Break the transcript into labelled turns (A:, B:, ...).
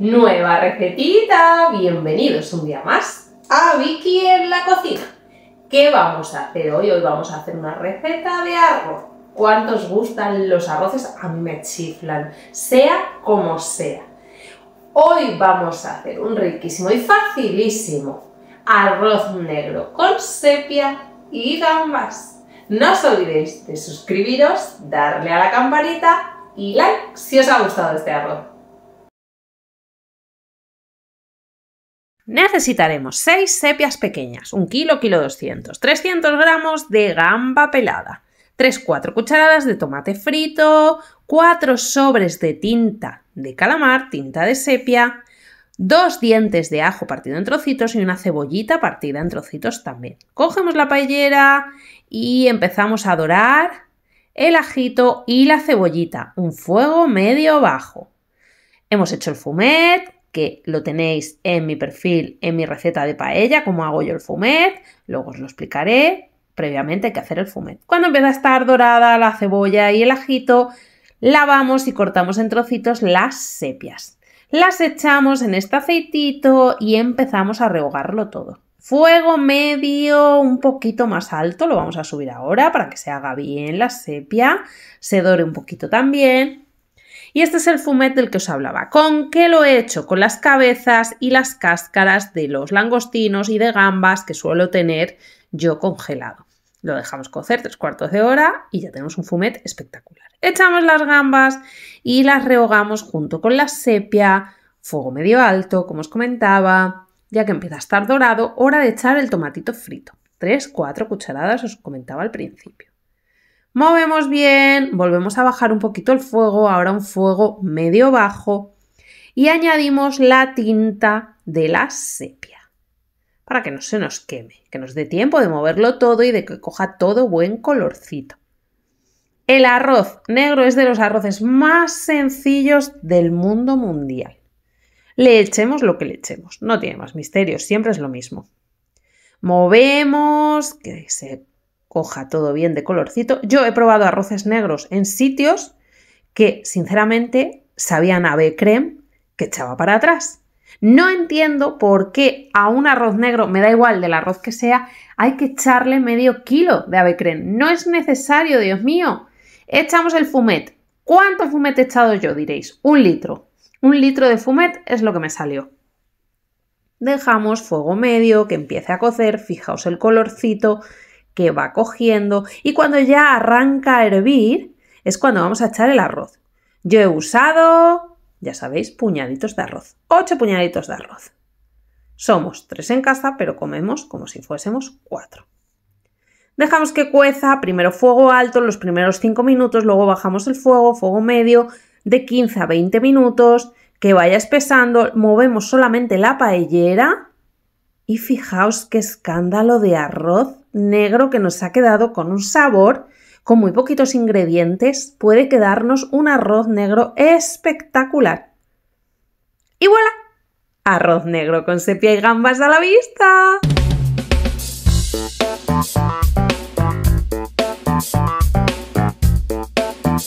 A: Nueva recetita, bienvenidos un día más a Vicky en la cocina. ¿Qué vamos a hacer hoy? Hoy vamos a hacer una receta de arroz. ¿Cuántos gustan los arroces? A mí me chiflan, sea como sea. Hoy vamos a hacer un riquísimo y facilísimo arroz negro con sepia y gambas. No os olvidéis de suscribiros, darle a la campanita y like si os ha gustado este arroz. Necesitaremos 6 sepias pequeñas, 1 kilo, kilo 200, 300 gramos de gamba pelada, 3-4 cucharadas de tomate frito, 4 sobres de tinta de calamar, tinta de sepia, dos dientes de ajo partido en trocitos y una cebollita partida en trocitos también. Cogemos la paellera y empezamos a dorar el ajito y la cebollita, un fuego medio bajo. Hemos hecho el fumet, que lo tenéis en mi perfil, en mi receta de paella, cómo hago yo el fumet, luego os lo explicaré previamente hay que hacer el fumet. Cuando empieza a estar dorada la cebolla y el ajito, lavamos y cortamos en trocitos las sepias. Las echamos en este aceitito y empezamos a rehogarlo todo. Fuego medio, un poquito más alto, lo vamos a subir ahora para que se haga bien la sepia, se dore un poquito también. Y este es el fumet del que os hablaba. ¿Con qué lo he hecho? Con las cabezas y las cáscaras de los langostinos y de gambas que suelo tener yo congelado. Lo dejamos cocer tres cuartos de hora y ya tenemos un fumet espectacular. Echamos las gambas y las rehogamos junto con la sepia, fuego medio alto, como os comentaba. Ya que empieza a estar dorado, hora de echar el tomatito frito. Tres, cuatro cucharadas, os comentaba al principio. Movemos bien, volvemos a bajar un poquito el fuego, ahora un fuego medio bajo, y añadimos la tinta de la sepia para que no se nos queme, que nos dé tiempo de moverlo todo y de que coja todo buen colorcito. El arroz negro es de los arroces más sencillos del mundo mundial. Le echemos lo que le echemos, no tiene más misterios, siempre es lo mismo. Movemos, que se coja todo bien de colorcito. Yo he probado arroces negros en sitios que, sinceramente, sabían a creme que echaba para atrás. No entiendo por qué a un arroz negro, me da igual del arroz que sea, hay que echarle medio kilo de avecren. No es necesario, Dios mío. Echamos el fumet. ¿Cuánto fumet he echado yo? Diréis. Un litro. Un litro de fumet es lo que me salió. Dejamos fuego medio, que empiece a cocer, fijaos el colorcito que va cogiendo y cuando ya arranca a hervir es cuando vamos a echar el arroz. Yo he usado ya sabéis, puñaditos de arroz. Ocho puñaditos de arroz. Somos tres en casa, pero comemos como si fuésemos cuatro. Dejamos que cueza, primero fuego alto, los primeros 5 minutos, luego bajamos el fuego, fuego medio, de 15 a 20 minutos, que vaya espesando, movemos solamente la paellera y fijaos qué escándalo de arroz negro que nos ha quedado con un sabor con muy poquitos ingredientes puede quedarnos un arroz negro espectacular. Y voilà, arroz negro con sepia y gambas a la vista.